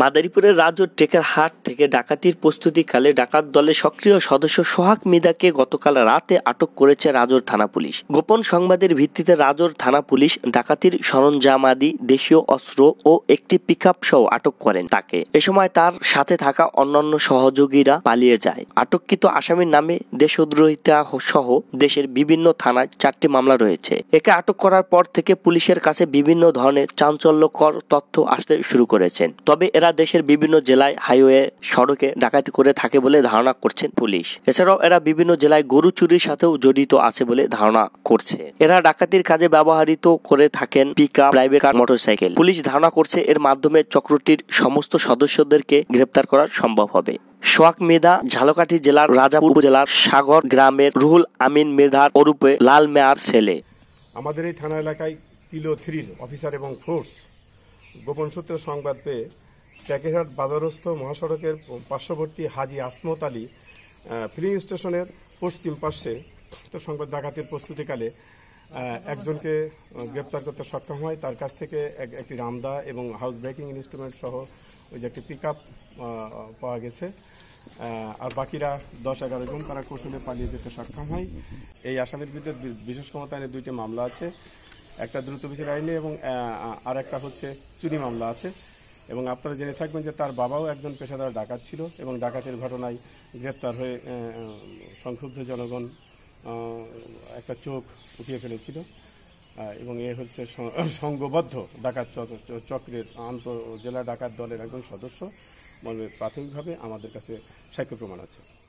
মাদারীপুরের রাজর টেকের হাট থেকে ডাকাতির প্রস্তুতিকালে ডাকাত দলের সক্রিয় সদস্য সোহাগ মিদাকে গতকাল রাতে আটক করেছে রাজর থানা পুলিশ গোপন সংবাদের ভিত্তিতে রাজর থানা পুলিশ ডাকাতির সরঞ্জাম আদি দেশীয় অস্ত্র ও একটি পিক সহ আটক করেন তাকে এ সময় তার সাথে থাকা অন্যান্য সহযোগীরা পালিয়ে যায় আটককৃত আসামির নামে দেশদ্রোহিতা সহ দেশের বিভিন্ন থানায় চারটি মামলা রয়েছে একে আটক করার পর থেকে পুলিশের কাছে বিভিন্ন ধরনের চাঞ্চল্যকর তথ্য আসতে শুরু করেছেন তবে এরা এরা দেশের বিভিন্ন জেলায় হাইওয়ে সড়কে ডাকাতি করে থাকে বলে ধারণা করছেন পুলিশ এছাড়াও এরা বিভিন্ন জেলায় গরু চুরির সাথেও জড়িত আছে বলে ধারণা করছে এরা ডাকাতির কাজে ব্যবহৃত করে থাকেন pick up private car motorcycle police ধারণা করছে এর মাধ্যমে চক্রটির সমস্ত সদস্যদেরকে গ্রেপ্তার করা সম্ভব হবে সোয়াক মেধা ঝালকাঠি জেলার রাজাপুর জেলার সাগর গ্রামের রুহুল আমিন মেধার অরূপে লাল মেয়ার ছেলে আমাদের এই থানা এলাকায় পিলো থ্রির অফিসার এবং ফোর্স গোপন সূত্রে সংবাদ পেয়ে ট্যাকেহাট বাজারস্থ মহাসড়কের পার্শ্ববর্তী হাজি আসমত আলী ফিলিং স্টেশনের পশ্চিম পার্শ্বে তো সংবাদ ডাকাতির প্রস্তুতিকালে একজনকে গ্রেপ্তার করতে সক্ষম হয় তার কাছ থেকে একটি রামদা এবং হাউস ব্রেকিং ইনস্ট্রুমেন্ট সহ ওই যে একটি পিক পাওয়া গেছে আর বাকিরা দশ এগারো জন তারা কৌশলে পালিয়ে যেতে সক্ষম হয় এই আসামির বিরুদ্ধে বিশেষ ক্ষমতা আইনে দুইটি মামলা আছে একটা দ্রুত বিচার আইনে এবং আর একটা হচ্ছে চুরি মামলা আছে এবং আপনারা জেনে থাকবেন যে তার বাবাও একজন পেশাদার ডাকাত ছিল এবং ডাকাতের ঘটনায় গ্রেপ্তার হয়ে সংক্ষুব্ধ জনগণ একটা চোখ উঠিয়ে ফেলেছিল এবং এ হচ্ছে সংঘবদ্ধ ডাকাত চক্রের আন্তঃ জেলা ডাকাত দলের একজন সদস্য প্রাথমিকভাবে আমাদের কাছে সাক্ষ্য প্রমাণ আছে